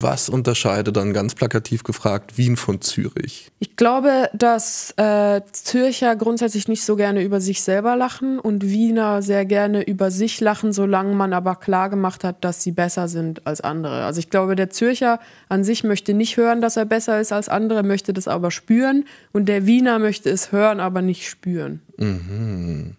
Was unterscheidet dann ganz plakativ gefragt Wien von Zürich? Ich glaube, dass äh, Zürcher grundsätzlich nicht so gerne über sich selber lachen und Wiener sehr gerne über sich lachen, solange man aber klar gemacht hat, dass sie besser sind als andere. Also ich glaube, der Zürcher an sich möchte nicht hören, dass er besser ist als andere, möchte das aber spüren und der Wiener möchte es hören, aber nicht spüren. Mhm.